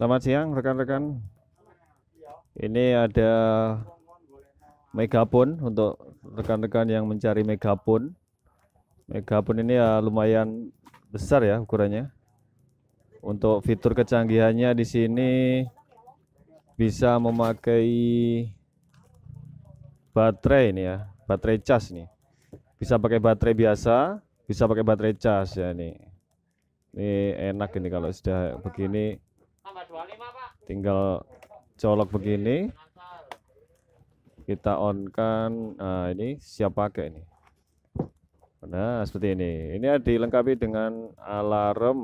Selamat siang rekan-rekan. Ini ada megapun untuk rekan-rekan yang mencari megapun. Megapun ini ya lumayan besar ya ukurannya. Untuk fitur kecanggihannya di sini bisa memakai baterai ini ya, baterai cas nih. Bisa pakai baterai biasa, bisa pakai baterai cas ya nih. Ini enak ini kalau sudah begini tinggal colok begini kita on kan nah ini siap pakai ini nah seperti ini ini dilengkapi dengan alarm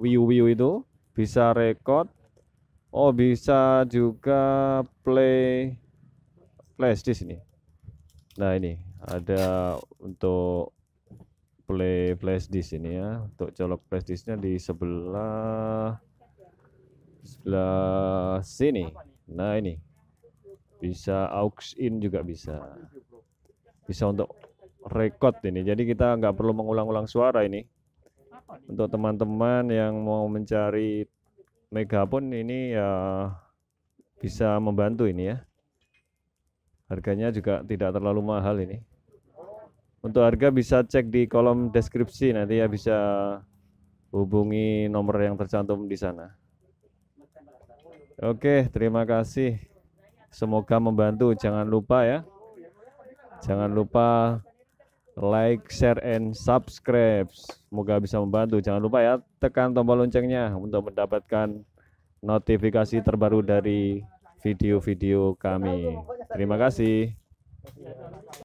wiu wiu itu bisa record oh bisa juga play flash di sini nah ini ada untuk play flash di sini ya untuk colok flash disknya di sebelah sebelah sini nah ini bisa aux in juga bisa bisa untuk record ini jadi kita nggak perlu mengulang-ulang suara ini untuk teman-teman yang mau mencari mega pun ini ya bisa membantu ini ya harganya juga tidak terlalu mahal ini untuk harga bisa cek di kolom deskripsi nanti ya bisa hubungi nomor yang tercantum di sana Oke, terima kasih. Semoga membantu. Jangan lupa ya. Jangan lupa like, share, and subscribe. Semoga bisa membantu. Jangan lupa ya, tekan tombol loncengnya untuk mendapatkan notifikasi terbaru dari video-video kami. Terima kasih.